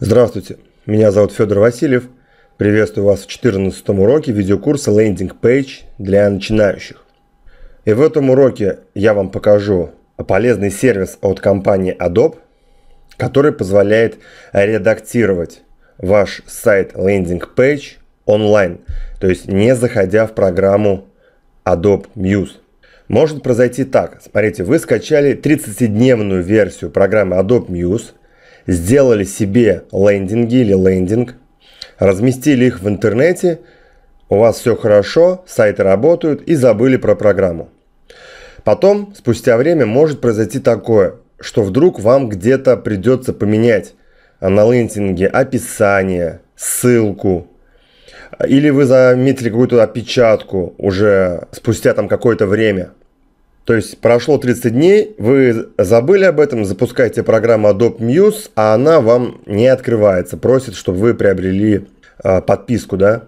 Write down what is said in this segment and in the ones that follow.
Здравствуйте, меня зовут Федор Васильев. Приветствую вас в 14 уроке видеокурса Landing Page для начинающих. И в этом уроке я вам покажу полезный сервис от компании Adobe, который позволяет редактировать ваш сайт Landing Page онлайн, то есть не заходя в программу Adobe Muse. Может произойти так. Смотрите, вы скачали 30-дневную версию программы Adobe Muse – сделали себе лендинги или лендинг, разместили их в интернете, у вас все хорошо, сайты работают и забыли про программу. Потом, спустя время, может произойти такое, что вдруг вам где-то придется поменять а, на лендинге описание, ссылку, или вы заметили какую-то опечатку уже спустя там какое-то время – то есть прошло 30 дней, вы забыли об этом, запускаете программу Adobe Muse, а она вам не открывается, просит, чтобы вы приобрели э, подписку, да?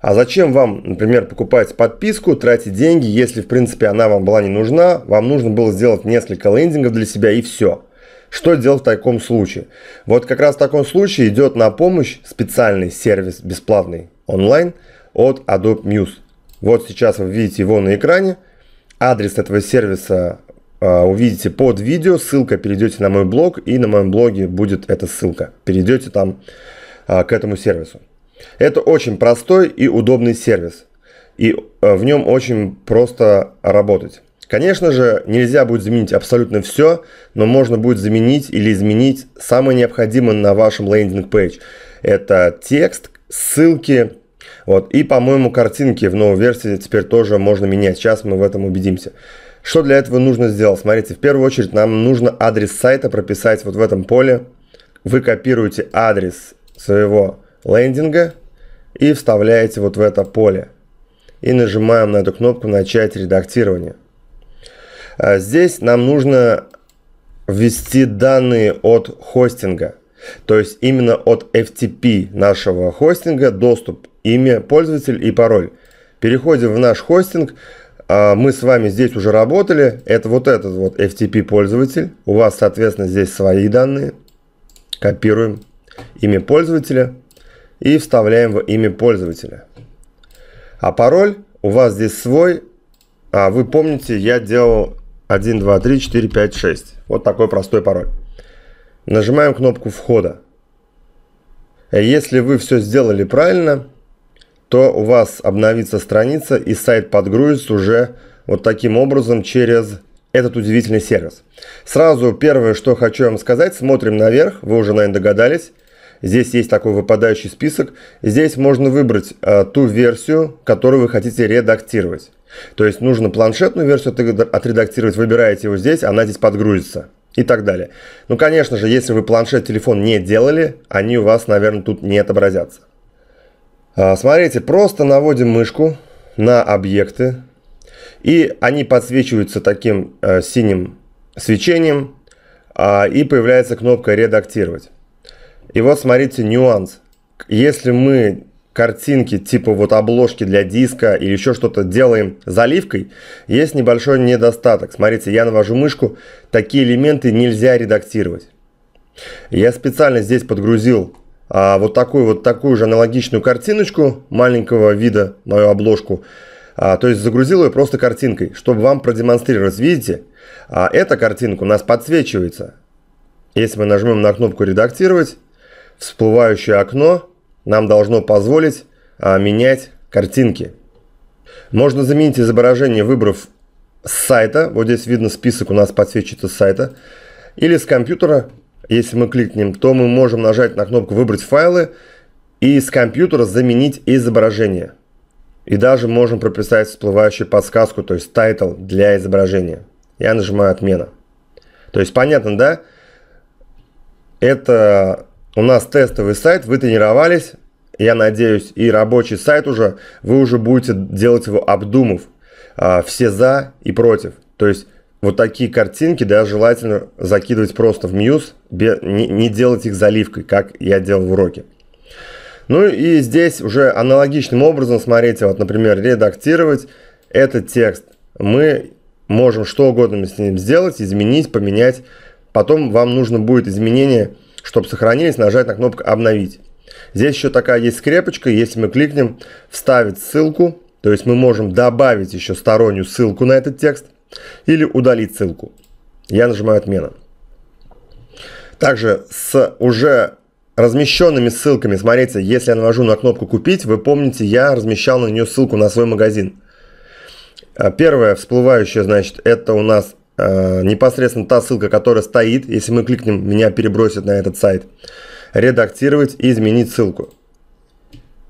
А зачем вам, например, покупать подписку, тратить деньги, если, в принципе, она вам была не нужна, вам нужно было сделать несколько лендингов для себя и все. Что делать в таком случае? Вот как раз в таком случае идет на помощь специальный сервис бесплатный онлайн от Adobe Muse. Вот сейчас вы видите его на экране – Адрес этого сервиса а, увидите под видео, ссылка, перейдете на мой блог, и на моем блоге будет эта ссылка. Перейдете там а, к этому сервису. Это очень простой и удобный сервис, и а, в нем очень просто работать. Конечно же, нельзя будет заменить абсолютно все, но можно будет заменить или изменить самое необходимое на вашем лендинг-пейдж. Это текст, ссылки, вот. И, по-моему, картинки в новой версии теперь тоже можно менять. Сейчас мы в этом убедимся. Что для этого нужно сделать? Смотрите, в первую очередь нам нужно адрес сайта прописать вот в этом поле. Вы копируете адрес своего лендинга и вставляете вот в это поле. И нажимаем на эту кнопку «Начать редактирование». А здесь нам нужно ввести данные от хостинга. То есть именно от FTP нашего хостинга доступ, имя, пользователь и пароль. Переходим в наш хостинг. А, мы с вами здесь уже работали. Это вот этот вот FTP пользователь. У вас, соответственно, здесь свои данные. Копируем имя пользователя и вставляем в имя пользователя. А пароль у вас здесь свой. А вы помните, я делал 1, 2, 3, 4, 5, 6. Вот такой простой пароль. Нажимаем кнопку входа. Э, если вы все сделали правильно, то у вас обновится страница и сайт подгрузится уже вот таким образом через этот удивительный сервис. Сразу первое, что хочу вам сказать, смотрим наверх, вы уже, наверное, догадались. Здесь есть такой выпадающий список. Здесь можно выбрать э, ту версию, которую вы хотите редактировать. То есть нужно планшетную версию отредактировать, выбираете его здесь, она здесь подгрузится и так далее. Ну, конечно же, если вы планшет, телефон не делали, они у вас, наверное, тут не отобразятся. А, смотрите, просто наводим мышку на объекты, и они подсвечиваются таким э, синим свечением, а, и появляется кнопка «Редактировать». И вот смотрите нюанс. Если мы картинки типа вот обложки для диска или еще что-то делаем заливкой, есть небольшой недостаток. Смотрите, я навожу мышку, такие элементы нельзя редактировать. Я специально здесь подгрузил а, вот такую вот такую же аналогичную картиночку маленького вида, мою обложку. А, то есть загрузил ее просто картинкой, чтобы вам продемонстрировать. Видите, а, эта картинка у нас подсвечивается. Если мы нажмем на кнопку «Редактировать», всплывающее окно – нам должно позволить а, менять картинки. Можно заменить изображение, выбрав с сайта, вот здесь видно список у нас подсвечивается с сайта, или с компьютера, если мы кликнем, то мы можем нажать на кнопку «Выбрать файлы» и с компьютера заменить изображение. И даже можем прописать всплывающую подсказку, то есть тайтл для изображения. Я нажимаю «Отмена». То есть понятно, да? Это у нас тестовый сайт, вы тренировались, я надеюсь, и рабочий сайт уже, вы уже будете делать его обдумав, а, все за и против. То есть вот такие картинки, да, желательно закидывать просто в Muse, не делать их заливкой, как я делал в уроке. Ну и здесь уже аналогичным образом, смотрите, вот, например, редактировать этот текст. Мы можем что угодно с ним сделать, изменить, поменять. Потом вам нужно будет изменение чтобы сохранились, нажать на кнопку «Обновить». Здесь еще такая есть скрепочка, если мы кликнем «Вставить ссылку», то есть мы можем добавить еще стороннюю ссылку на этот текст или удалить ссылку. Я нажимаю «Отмена». Также с уже размещенными ссылками, смотрите, если я навожу на кнопку «Купить», вы помните, я размещал на нее ссылку на свой магазин. А первое всплывающее, значит, это у нас Э, непосредственно та ссылка, которая стоит, если мы кликнем, меня перебросит на этот сайт. Редактировать и изменить ссылку.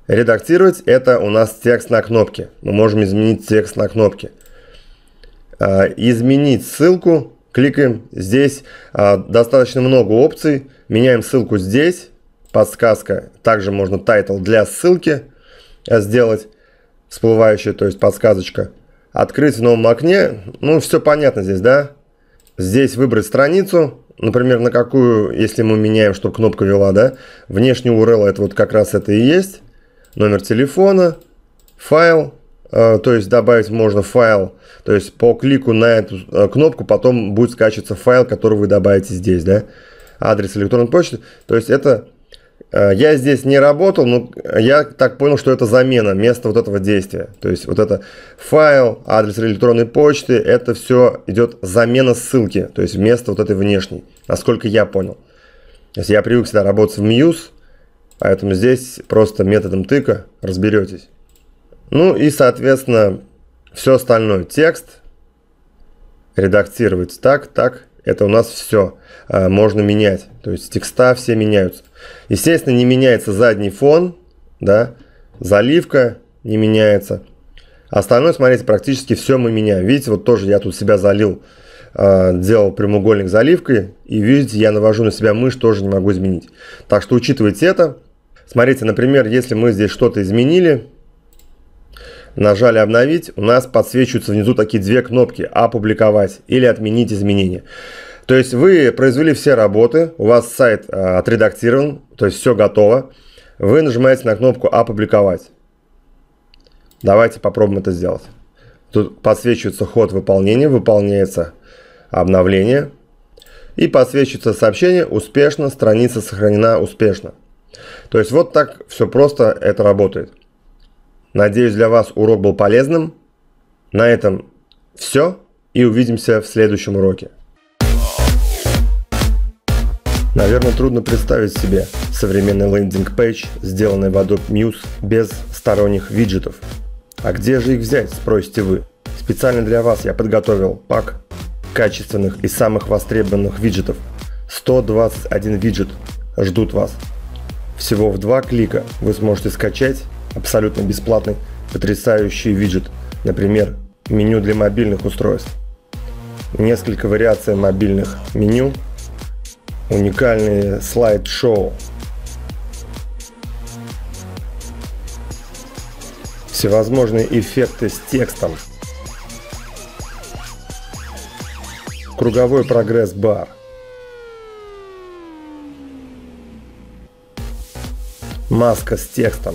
Редактировать – это у нас текст на кнопке. Мы можем изменить текст на кнопке. Э, изменить ссылку. Кликаем здесь. Э, достаточно много опций. Меняем ссылку здесь. Подсказка. Также можно тайтл для ссылки сделать. Всплывающая, то есть подсказочка открыть в новом окне. Ну, все понятно здесь, да? Здесь выбрать страницу, например, на какую, если мы меняем, чтобы кнопка вела, да? Внешний URL, это вот как раз это и есть. Номер телефона, файл, э, то есть добавить можно файл, то есть по клику на эту э, кнопку потом будет скачиваться файл, который вы добавите здесь, да? Адрес электронной почты, то есть это Э, я здесь не работал, но я так понял, что это замена места вот этого действия. То есть вот это файл, адрес электронной почты, это все идет замена ссылки, то есть вместо вот этой внешней, насколько я понял. То я привык всегда работать в Muse, поэтому здесь просто методом тыка разберетесь. Ну и, соответственно, все остальное. Текст редактируется так, так, это у нас все э, можно менять. То есть текста все меняются. Естественно, не меняется задний фон, да, заливка не меняется. Остальное, смотрите, практически все мы меняем. Видите, вот тоже я тут себя залил, э, делал прямоугольник заливкой. И видите, я навожу на себя мышь, тоже не могу изменить. Так что учитывайте это. Смотрите, например, если мы здесь что-то изменили, Нажали обновить, у нас подсвечиваются внизу такие две кнопки «Опубликовать» или «Отменить изменения». То есть вы произвели все работы, у вас сайт э, отредактирован, то есть все готово. Вы нажимаете на кнопку «Опубликовать». Давайте попробуем это сделать. Тут подсвечивается ход выполнения, выполняется обновление. И подсвечивается сообщение «Успешно», страница сохранена успешно. То есть вот так все просто это работает. Надеюсь, для вас урок был полезным. На этом все и увидимся в следующем уроке. Наверное, трудно представить себе современный лендинг-пейдж, сделанный в Adobe Muse без сторонних виджетов. А где же их взять, спросите вы? Специально для вас я подготовил пак качественных и самых востребованных виджетов. 121 виджет ждут вас. Всего в два клика вы сможете скачать абсолютно бесплатный потрясающий виджет, например, меню для мобильных устройств. Несколько вариаций мобильных меню, уникальные слайд-шоу. Всевозможные эффекты с текстом. Круговой прогресс-бар. Маска с текстом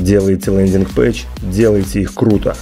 делаете лендинг-пэч, делайте их круто.